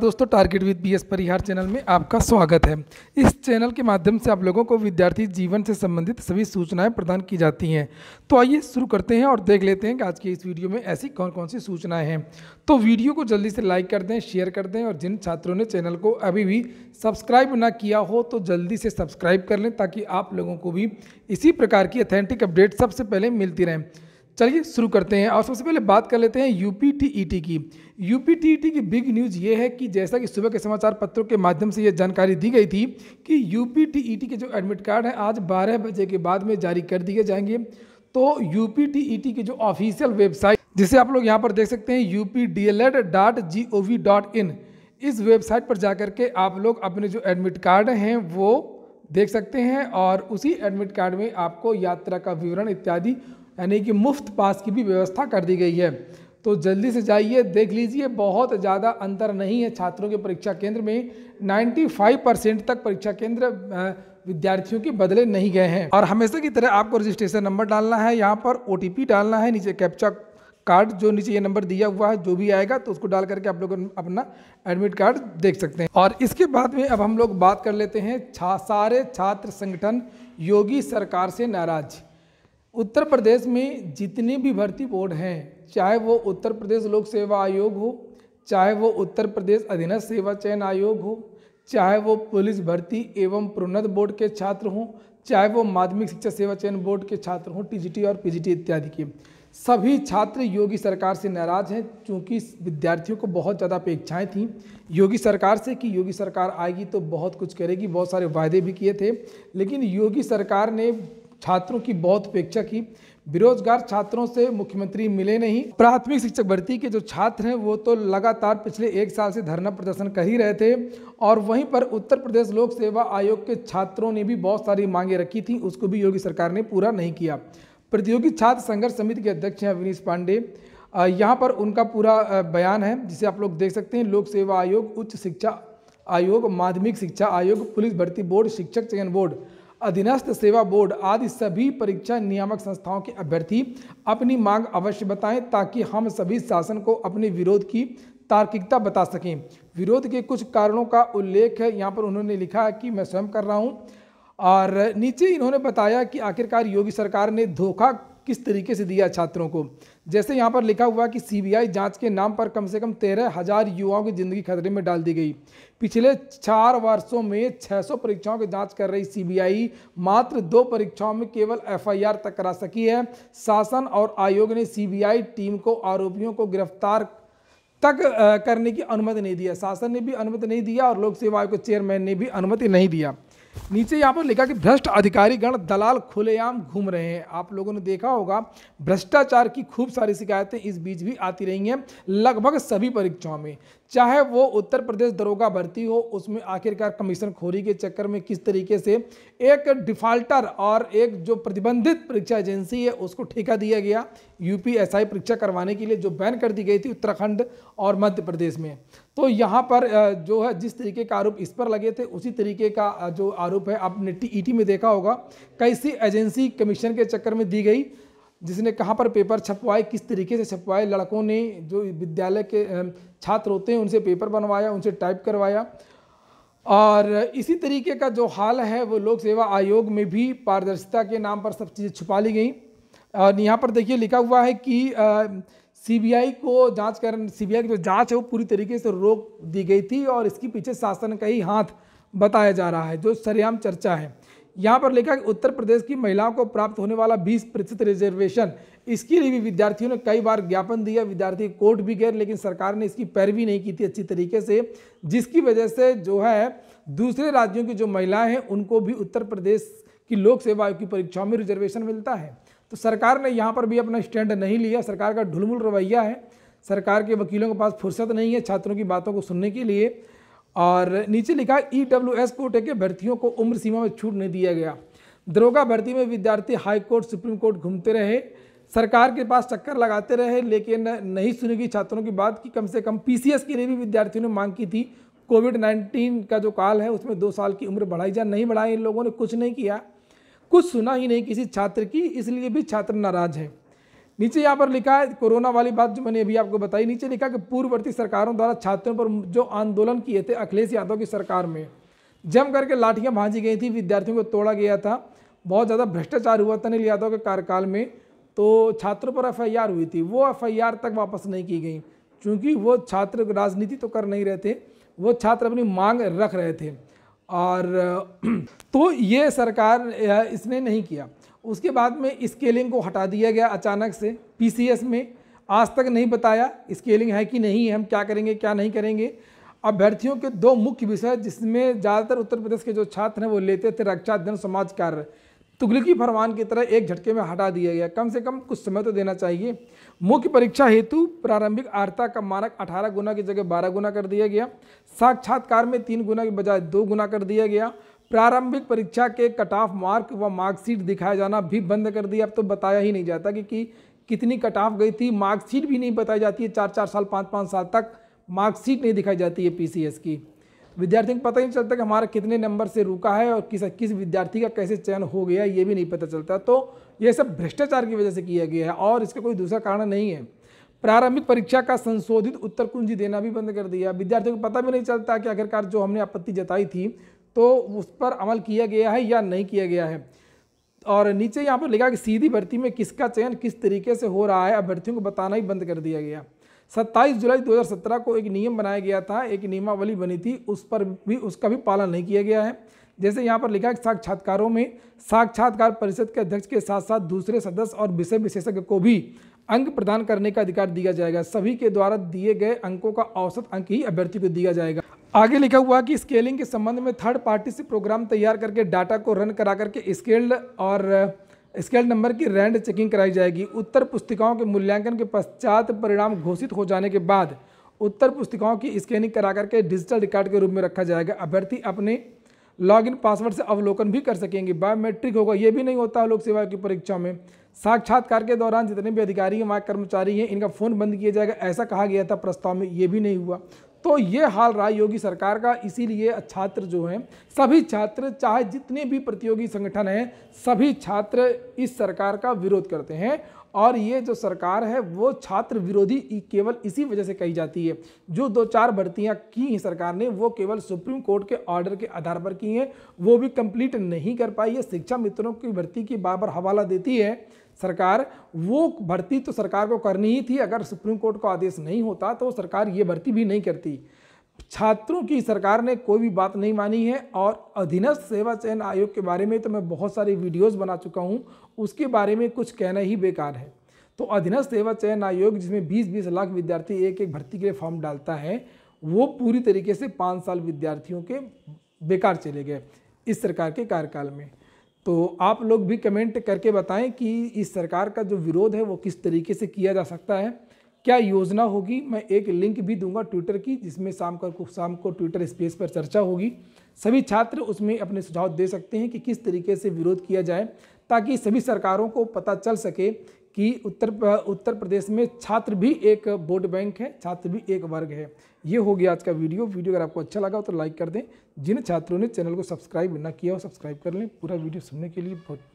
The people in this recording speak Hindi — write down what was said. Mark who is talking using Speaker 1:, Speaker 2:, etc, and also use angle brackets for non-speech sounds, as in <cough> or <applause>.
Speaker 1: दोस्तों target with BS Parihar channel में आपका स्वागत है इस चैनल के माध्यम से आप लोगों को विद्यार्थी जीवन से संबंधित सभी सूचनाएं प्रदान की जाती हैं तो आइए शुरू करते हैं और देख लेते हैं कि आज की इस वीडियो में ऐसी कौन कौन सी सूचनाएं हैं तो वीडियो को जल्दी से लाइक कर दें शेयर कर दें और जिन छात्रों ने चैनल को अभी भी सब्सक्राइब ना किया हो तो जल्दी से सब्सक्राइब कर लें ताकि आप लोगों को भी इसी प्रकार की अथेंटिक अपडेट सबसे पहले मिलती रहें चलिए शुरू करते हैं और सबसे पहले बात कर लेते हैं यू e की यू e की बिग न्यूज़ ये है कि जैसा कि सुबह के समाचार पत्रों के माध्यम से ये जानकारी दी गई थी कि यू e के जो एडमिट कार्ड हैं आज 12 बजे के बाद में जारी कर दिए जाएंगे तो यू -E की जो ऑफिशियल वेबसाइट जिसे आप लोग यहाँ पर देख सकते हैं यू इस वेबसाइट पर जाकर के आप लोग अपने जो एडमिट कार्ड हैं वो देख सकते हैं और उसी एडमिट कार्ड में आपको यात्रा का विवरण इत्यादि यानी कि मुफ्त पास की भी व्यवस्था कर दी गई है तो जल्दी से जाइए देख लीजिए बहुत ज़्यादा अंतर नहीं है छात्रों के परीक्षा केंद्र में 95 परसेंट तक परीक्षा केंद्र विद्यार्थियों के बदले नहीं गए हैं और हमेशा की तरह आपको रजिस्ट्रेशन नंबर डालना है यहाँ पर ओ डालना है नीचे कैप्चा कार्ड जो नीचे ये नंबर दिया हुआ है जो भी आएगा तो उसको डाल करके आप लोग अपना एडमिट कार्ड देख सकते हैं और इसके बाद में अब हम लोग बात कर लेते हैं छा सारे छात्र संगठन योगी सरकार से नाराज़ उत्तर प्रदेश में जितने भी भर्ती बोर्ड हैं चाहे वो उत्तर प्रदेश लोक सेवा आयोग हो चाहे वो उत्तर प्रदेश अधीनस्थ सेवा चयन आयोग हो चाहे वो पुलिस भर्ती एवं प्रोन्नत बोर्ड के छात्र हों चाहे वो माध्यमिक शिक्षा सेवा चयन बोर्ड के छात्र हों टीजीटी और पीजीटी इत्यादि के सभी छात्र योगी सरकार से नाराज हैं क्योंकि विद्यार्थियों को बहुत ज़्यादा अपेक्षाएँ थीं योगी सरकार से कि योगी सरकार आएगी तो बहुत कुछ करेगी बहुत सारे वायदे भी किए थे लेकिन योगी सरकार ने छात्रों की बहुत अपेक्षा की बेरोजगार छात्रों से मुख्यमंत्री मिले नहीं प्राथमिक शिक्षक भर्ती के जो छात्र हैं वो तो लगातार पिछले एक साल से धरना प्रदर्शन कर ही रहे थे और वहीं पर उत्तर प्रदेश लोक सेवा आयोग के छात्रों ने भी बहुत सारी मांगे रखी थी उसको भी योगी सरकार ने पूरा नहीं किया प्रतियोगी छात्र संघर्ष समिति के अध्यक्ष हैं अविनीश पांडे यहाँ पर उनका पूरा बयान है जिसे आप लोग देख सकते हैं लोक सेवा आयोग उच्च शिक्षा आयोग माध्यमिक शिक्षा आयोग पुलिस भर्ती बोर्ड शिक्षक चयन बोर्ड अधीनस्थ सेवा बोर्ड आदि सभी परीक्षा नियामक संस्थाओं के अभ्यर्थी अपनी मांग अवश्य बताएं ताकि हम सभी शासन को अपने विरोध की तार्किकता बता सकें विरोध के कुछ कारणों का उल्लेख यहाँ पर उन्होंने लिखा है कि मैं स्वयं कर रहा हूँ और नीचे इन्होंने बताया कि आखिरकार योगी सरकार ने धोखा किस तरीके से दिया छात्रों को जैसे यहाँ पर लिखा हुआ कि सीबीआई जांच के नाम पर कम से कम तेरह हज़ार युवाओं की जिंदगी खतरे में डाल दी गई पिछले चार वर्षों में 600 परीक्षाओं की जांच कर रही सीबीआई मात्र दो परीक्षाओं में केवल एफआईआर तक करा सकी है शासन और आयोग ने सीबीआई टीम को आरोपियों को गिरफ्तार तक करने की अनुमति नहीं दिया शासन ने भी अनुमति नहीं दिया और लोक सेवा आयोग के चेयरमैन ने भी अनुमति नहीं दिया नीचे यहाँ पर लिखा कि भ्रष्ट अधिकारी गण दलाल खुलेआम घूम रहे हैं आप लोगों ने देखा होगा भ्रष्टाचार की खूब सारी शिकायतें इस बीच भी आती रही हैं लगभग सभी परीक्षाओं में चाहे वो उत्तर प्रदेश दरोगा भर्ती हो उसमें आखिरकार कमीशन खोरी के चक्कर में किस तरीके से एक डिफाल्टर और एक जो प्रतिबंधित परीक्षा एजेंसी है उसको ठेका दिया गया यूपीएसआई परीक्षा करवाने के लिए जो बैन कर दी गई थी उत्तराखंड और मध्य प्रदेश में तो यहाँ पर जो है जिस तरीके का आरोप इस पर लगे थे उसी तरीके का जो आरोप है आपने टी में देखा होगा कैसी एजेंसी कमीशन के चक्कर में दी गई जिसने कहाँ पर पेपर छपवाए किस तरीके से छपवाए लड़कों ने जो विद्यालय के छात्र होते हैं उनसे पेपर बनवाया उनसे टाइप करवाया और इसी तरीके का जो हाल है वो लोक सेवा आयोग में भी पारदर्शिता के नाम पर सब चीज़ें छुपा ली गई और यहाँ पर देखिए लिखा हुआ है कि सीबीआई को जांच कर सीबीआई की जो जांच है वो पूरी तरीके से रोक दी गई थी और इसके पीछे शासन का ही हाथ बताया जा रहा है जो सरेआम चर्चा है यहाँ पर लिखा कि उत्तर प्रदेश की महिलाओं को प्राप्त होने वाला 20 प्रतिशत रिजर्वेशन इसके लिए भी विद्यार्थियों ने कई बार ज्ञापन दिया विद्यार्थी कोर्ट भी गए लेकिन सरकार ने इसकी पैरवी नहीं की थी अच्छी तरीके से जिसकी वजह से जो है दूसरे राज्यों की जो महिलाएं हैं उनको भी उत्तर प्रदेश की लोक सेवा आयोग की परीक्षाओं में रिजर्वेशन मिलता है तो सरकार ने यहाँ पर भी अपना स्टैंड नहीं लिया सरकार का ढुलमुल रवैया है सरकार के वकीलों के पास फुर्सत नहीं है छात्रों की बातों को सुनने के लिए और नीचे लिखा ई डब्ल्यू e एस कोटे के भर्तियों को उम्र सीमा में छूट नहीं दिया गया दरोगा भर्ती में विद्यार्थी हाई कोर्ट सुप्रीम कोर्ट घूमते रहे सरकार के पास चक्कर लगाते रहे लेकिन नहीं सुनेगी छात्रों की बात कि कम से कम एस के लिए भी विद्यार्थियों ने मांग की थी कोविड नाइन्टीन का जो काल है उसमें दो साल की उम्र बढ़ाई जाए नहीं बढ़ाई इन लोगों ने कुछ नहीं किया कुछ सुना ही नहीं किसी छात्र की इसलिए भी छात्र नाराज है नीचे यहाँ पर लिखा है कोरोना वाली बात जो मैंने अभी आपको बताई नीचे लिखा कि पूर्ववर्ती सरकारों द्वारा छात्रों पर जो आंदोलन किए थे अखिलेश यादव की सरकार में जम करके लाठियाँ भाजी गई थी विद्यार्थियों को तोड़ा गया था बहुत ज़्यादा भ्रष्टाचार हुआ था अनिल यादव के कार्यकाल में तो छात्रों पर एफ हुई थी वो एफ तक वापस नहीं की गई क्योंकि वो छात्र राजनीति तो कर नहीं रहे थे वो छात्र अपनी मांग रख रहे थे और <clears throat> तो ये सरकार इसने नहीं किया उसके बाद में स्केलिंग को हटा दिया गया अचानक से पीसीएस में आज तक नहीं बताया स्केलिंग है कि नहीं हम क्या करेंगे क्या नहीं करेंगे अभ्यर्थियों के दो मुख्य विषय जिसमें ज़्यादातर उत्तर प्रदेश के जो छात्र हैं वो लेते थे रक्षा अध्ययन समाज कार्य तुगलकी फरमान की तरह एक झटके में हटा दिया गया कम से कम कुछ समय तो देना चाहिए मुख्य परीक्षा हेतु प्रारंभिक आर्ता का मानक 18 गुना की जगह 12 गुना कर दिया गया साक्षात्कार में तीन गुना के बजाय दो गुना कर दिया गया प्रारंभिक परीक्षा के कट ऑफ मार्क व मार्कशीट दिखाया जाना भी बंद कर दिया अब तो बताया ही नहीं जाता कि, कि कितनी कट ऑफ गई थी मार्कशीट भी नहीं बताई जाती है चार चार साल पाँच पाँच साल तक मार्कशीट नहीं दिखाई जाती है पी की विद्यार्थियों को पता ही नहीं चलता कि हमारा कितने नंबर से रुका है और किस किस विद्यार्थी का कैसे चयन हो गया ये भी नहीं पता चलता तो ये सब भ्रष्टाचार की वजह से किया गया है और इसका कोई दूसरा कारण नहीं है प्रारंभिक परीक्षा का संशोधित उत्तर कुंजी देना भी बंद कर दिया विद्यार्थियों को पता भी नहीं चलता कि आखिरकार जो हमने आपत्ति जताई थी तो उस पर अमल किया गया है या नहीं किया गया है और नीचे यहाँ पर लिखा कि सीधी भर्ती में किसका चयन किस तरीके से हो रहा है अभ्यर्थियों को बताना ही बंद कर दिया गया सत्ताईस जुलाई 2017 को एक नियम बनाया गया था एक नियमावली बनी थी उस पर भी उसका भी पालन नहीं किया गया है जैसे यहाँ पर लिखा है साक्षात्कारों में साक्षात्कार परिषद के अध्यक्ष के साथ साथ दूसरे सदस्य और विषय विशेषज्ञ को भी अंक प्रदान करने का अधिकार दिया जाएगा सभी के द्वारा दिए गए अंकों का औसत अंक ही अभ्यर्थी को दिया जाएगा आगे लिखा हुआ कि स्केलिंग के संबंध में थर्ड पार्टी से प्रोग्राम तैयार करके डाटा को रन करा करके स्केल्ड और स्केल नंबर की रैंड चेकिंग कराई जाएगी उत्तर पुस्तिकाओं के मूल्यांकन के पश्चात परिणाम घोषित हो जाने के बाद उत्तर पुस्तिकाओं की स्कैनिंग करा करके डिजिटल रिकॉर्ड के रूप में रखा जाएगा अभ्यर्थी अपने लॉगिन पासवर्ड से अवलोकन भी कर सकेंगे बायोमेट्रिक होगा ये भी नहीं होता लोक सेवा की परीक्षा में साक्षात्कार के दौरान जितने भी अधिकारी हैं वहाँ कर्मचारी हैं इनका फ़ोन बंद किया जाएगा ऐसा कहा गया था प्रस्ताव में ये भी नहीं हुआ तो ये हाल रहा योगी सरकार का इसीलिए छात्र जो हैं सभी छात्र चाहे जितने भी प्रतियोगी संगठन हैं सभी छात्र इस सरकार का विरोध करते हैं और ये जो सरकार है वो छात्र विरोधी केवल इसी वजह से कही जाती है जो दो चार भर्तियाँ की हैं सरकार ने वो केवल सुप्रीम कोर्ट के ऑर्डर के आधार पर की हैं वो भी कंप्लीट नहीं कर पाई है शिक्षा मित्रों की भर्ती की बाबर हवाला देती है सरकार वो भर्ती तो सरकार को करनी ही थी अगर सुप्रीम कोर्ट का आदेश नहीं होता तो सरकार ये भर्ती भी नहीं करती छात्रों की सरकार ने कोई भी बात नहीं मानी है और अधीनस्थ सेवा चयन आयोग के बारे में तो मैं बहुत सारी वीडियोस बना चुका हूँ उसके बारे में कुछ कहना ही बेकार है तो अधीनस्थ सेवा चयन आयोग जिसमें 20-20 लाख विद्यार्थी एक एक भर्ती के लिए फॉर्म डालता है वो पूरी तरीके से पाँच साल विद्यार्थियों के बेकार चले गए इस सरकार के कार्यकाल में तो आप लोग भी कमेंट करके बताएं कि इस सरकार का जो विरोध है वो किस तरीके से किया जा सकता है क्या योजना होगी मैं एक लिंक भी दूंगा ट्विटर की जिसमें शाम को शाम को ट्विटर स्पेस पर चर्चा होगी सभी छात्र उसमें अपने सुझाव दे सकते हैं कि किस तरीके से विरोध किया जाए ताकि सभी सरकारों को पता चल सके कि उत्तर उत्तर प्रदेश में छात्र भी एक वोट बैंक है छात्र भी एक वर्ग है ये हो गया आज का वीडियो वीडियो अगर आपको अच्छा लगा तो लाइक कर दें जिन छात्रों ने चैनल को सब्सक्राइब ना किया हो सब्सक्राइब कर लें पूरा वीडियो सुनने के लिए बहुत